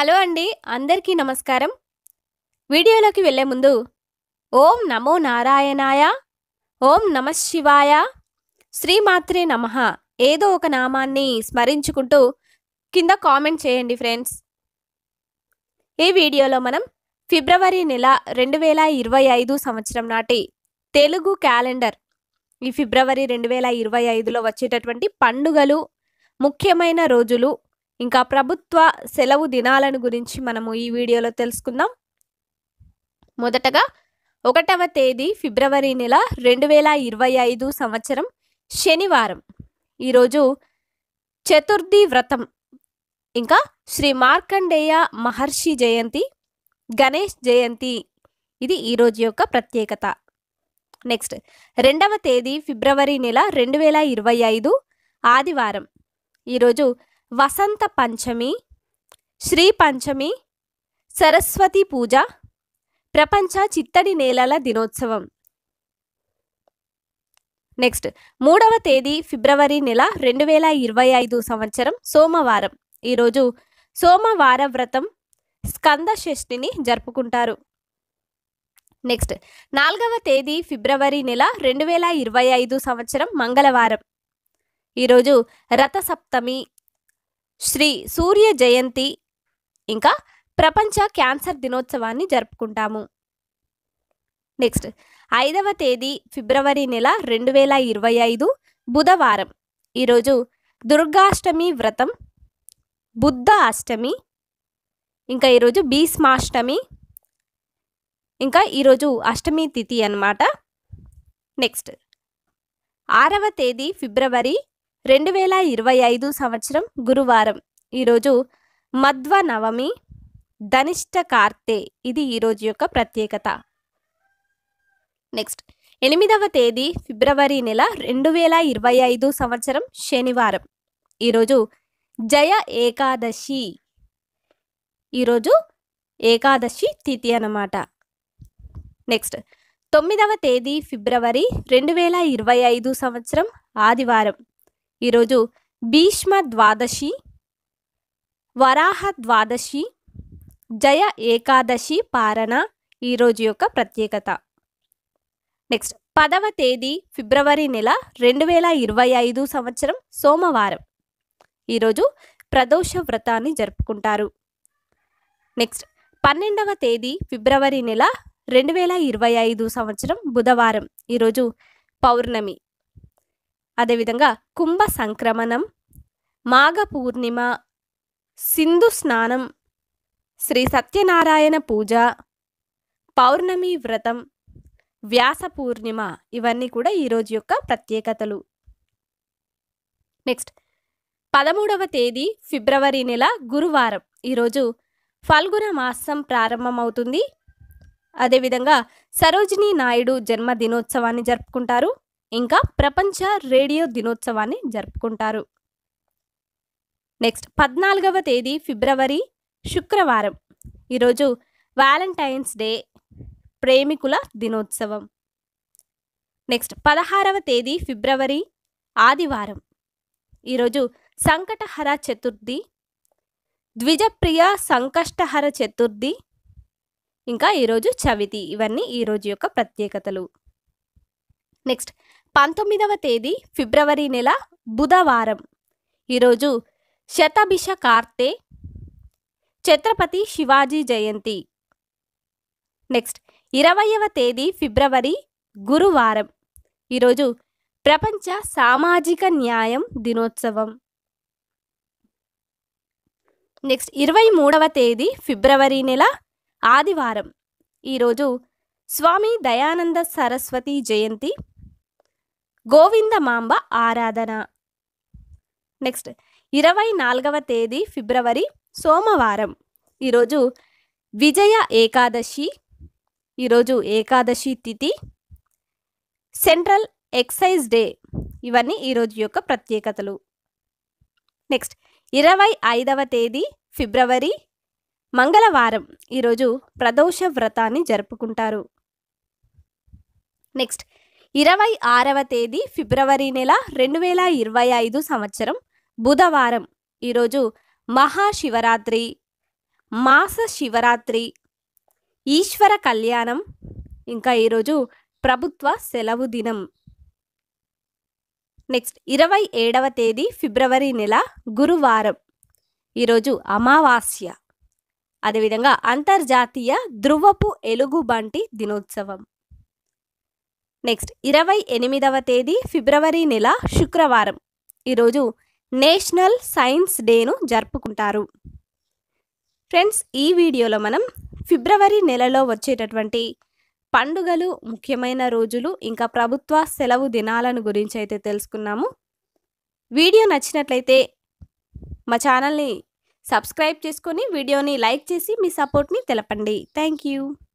hello అండి అందరికీ నమస్కారం వీడియోలోకి వెళ్లే ముందు ఓం నమో నారాయణాయ ఓం నమ శివాయ శ్రీమాత్రే నమ ఏదో ఒక నామాన్ని స్మరించుకుంటూ కింద కామెంట్ చేయండి ఫ్రెండ్స్ ఈ వీడియోలో మనం ఫిబ్రవరి నెల రెండు వేల ఇరవై ఐదు సంవత్సరం నాటి తెలుగు క్యాలెండర్ ఈ ఫిబ్రవరి రెండు వేల ఇరవై ఐదులో వచ్చేటటువంటి పండుగలు ముఖ్యమైన రోజులు ఇంకా ప్రభుత్వ సెలవు దినాలను గురించి మనము ఈ వీడియోలో తెలుసుకుందాం మొదటగా ఒకటవ తేదీ ఫిబ్రవరి నెల రెండు వేల ఇరవై ఐదు సంవత్సరం శనివారం ఈరోజు చతుర్థి వ్రతం ఇంకా శ్రీ మార్కండేయ మహర్షి జయంతి గణేష్ జయంతి ఇది ఈరోజు యొక్క ప్రత్యేకత నెక్స్ట్ రెండవ తేదీ ఫిబ్రవరి నెల రెండు వేల ఇరవై ఐదు ఆదివారం ఈరోజు వసంత పంచమి శ్రీ పంచమి సరస్వతి పూజ ప్రపంచ చిత్తడి నేలల దినోత్సవం నెక్స్ట్ మూడవ తేదీ ఫిబ్రవరి నెల రెండు వేల ఇరవై ఐదు సంవత్సరం సోమవారం ఈరోజు సోమవార వ్రతం స్కంద షష్ఠిని జరుపుకుంటారు నెక్స్ట్ నాలుగవ తేదీ ఫిబ్రవరి నెల రెండు వేల ఇరవై ఐదు సంవత్సరం మంగళవారం ఈరోజు రథసప్తమి శ్రీ సూర్య జయంతి ఇంకా ప్రపంచ క్యాన్సర్ దినోత్సవాన్ని జరుపుకుంటాము నెక్స్ట్ ఐదవ తేదీ ఫిబ్రవరి నెల రెండు వేల ఇరవై ఐదు బుధవారం ఈరోజు దుర్గాష్టమి వ్రతం బుద్ధ అష్టమి ఇంకా ఈరోజు భీష్మాష్టమి ఇంకా ఈరోజు అష్టమి తిథి అన్నమాట నెక్స్ట్ ఆరవ తేదీ ఫిబ్రవరి రెండు వేల ఇరవై ఐదు సంవత్సరం గురువారం ఈరోజు మధ్వ నవమి ధనిష్ట కార్తే ఇది ఈరోజు యొక్క ప్రత్యేకత నెక్స్ట్ ఎనిమిదవ తేదీ ఫిబ్రవరి నెల రెండు వేల ఇరవై ఐదు సంవత్సరం శనివారం ఈరోజు జయ ఏకాదశి ఈరోజు ఏకాదశి తిథి అన్నమాట నెక్స్ట్ తొమ్మిదవ తేదీ ఫిబ్రవరి రెండు వేల ఇరవై ఐదు సంవత్సరం ఆదివారం ఈరోజు భీష్మ ద్వాదశి వరాహ ద్వాదశి జయ ఏకాదశి పారణ ఈరోజు యొక్క ప్రత్యేకత నెక్స్ట్ పదవ తేదీ ఫిబ్రవరి నెల రెండు వేల ఇరవై ఐదు సంవత్సరం సోమవారం ఈరోజు ప్రదోష వ్రతాన్ని జరుపుకుంటారు నెక్స్ట్ పన్నెండవ తేదీ ఫిబ్రవరి నెల రెండు వేల ఇరవై ఐదు సంవత్సరం బుధవారం ఈరోజు పౌర్ణమి అదేవిధంగా కుంభ సంక్రమణం మాఘ పూర్ణిమ సింధు స్నానం శ్రీ సత్యనారాయణ పూజ పౌర్ణమి వ్రతం వ్యాస పూర్ణిమ ఇవన్నీ కూడా ఈరోజు యొక్క ప్రత్యేకతలు నెక్స్ట్ పదమూడవ తేదీ ఫిబ్రవరి నెల గురువారం ఈరోజు ఫల్గున మాసం ప్రారంభమవుతుంది అదేవిధంగా సరోజినీ నాయుడు జన్మదినోత్సవాన్ని జరుపుకుంటారు ఇంకా ప్రపంచ రేడియో దినోత్సవాన్ని జరుపుకుంటారు నెక్స్ట్ పద్నాలుగవ తేదీ ఫిబ్రవరి శుక్రవారం ఈరోజు వ్యాలంటైన్స్ డే ప్రేమికుల దినోత్సవం నెక్స్ట్ పదహారవ తేదీ ఫిబ్రవరి ఆదివారం ఈరోజు సంకటహర చతుర్థి ద్విజప్రియ సంకష్టహర చతుర్థి ఇంకా ఈరోజు చవితి ఇవన్నీ ఈరోజు యొక్క ప్రత్యేకతలు నెక్స్ట్ పంతొమ్మిదవ తేదీ ఫిబ్రవరి నెల బుధవారం ఈరోజు శతభిష కార్తే ఛత్రపతి శివాజీ జయంతి నెక్స్ట్ ఇరవయవ తేదీ ఫిబ్రవరి గురువారం ఈరోజు ప్రపంచ సామాజిక న్యాయం దినోత్సవం నెక్స్ట్ ఇరవై మూడవ తేదీ ఫిబ్రవరి నెల ఆదివారం ఈరోజు స్వామి దయానంద సరస్వతి జయంతి గోవిందమాంబ ఆరాధన నెక్స్ట్ ఇరవై నాలుగవ తేదీ ఫిబ్రవరి సోమవారం ఈరోజు విజయ ఏకాదశి ఈరోజు ఏకాదశి తిథి సెంట్రల్ ఎక్సైజ్ డే ఇవన్నీ ఈరోజు యొక్క ప్రత్యేకతలు నెక్స్ట్ ఇరవై ఐదవ తేదీ ఫిబ్రవరి మంగళవారం ఈరోజు ప్రదోష వ్రతాన్ని జరుపుకుంటారు నెక్స్ట్ ఇరవై ఆరవ తేదీ ఫిబ్రవరి నెల రెండు వేల ఇరవై ఐదు సంవత్సరం బుధవారం ఈరోజు మహాశివరాత్రి మాస శివరాత్రి ఈశ్వర కళ్యాణం ఇంకా ఈరోజు ప్రభుత్వ సెలవు దినం నెక్స్ట్ ఇరవై ఏడవ తేదీ ఫిబ్రవరి నెల గురువారం ఈరోజు అమావాస్య అదేవిధంగా అంతర్జాతీయ ఎలుగు ఎలుగుబంటి దినోత్సవం నెక్స్ట్ ఇరవై ఎనిమిదవ తేదీ ఫిబ్రవరి నెల శుక్రవారం ఈరోజు నేషనల్ సైన్స్ డేను జరుపుకుంటారు ఫ్రెండ్స్ ఈ వీడియోలో మనం ఫిబ్రవరి నెలలో వచ్చేటటువంటి పండుగలు ముఖ్యమైన రోజులు ఇంకా ప్రభుత్వ సెలవు దినాలను గురించి అయితే తెలుసుకున్నాము వీడియో నచ్చినట్లయితే మా ఛానల్ని సబ్స్క్రైబ్ చేసుకొని వీడియోని లైక్ చేసి మీ సపోర్ట్ని తెలపండి థ్యాంక్ యూ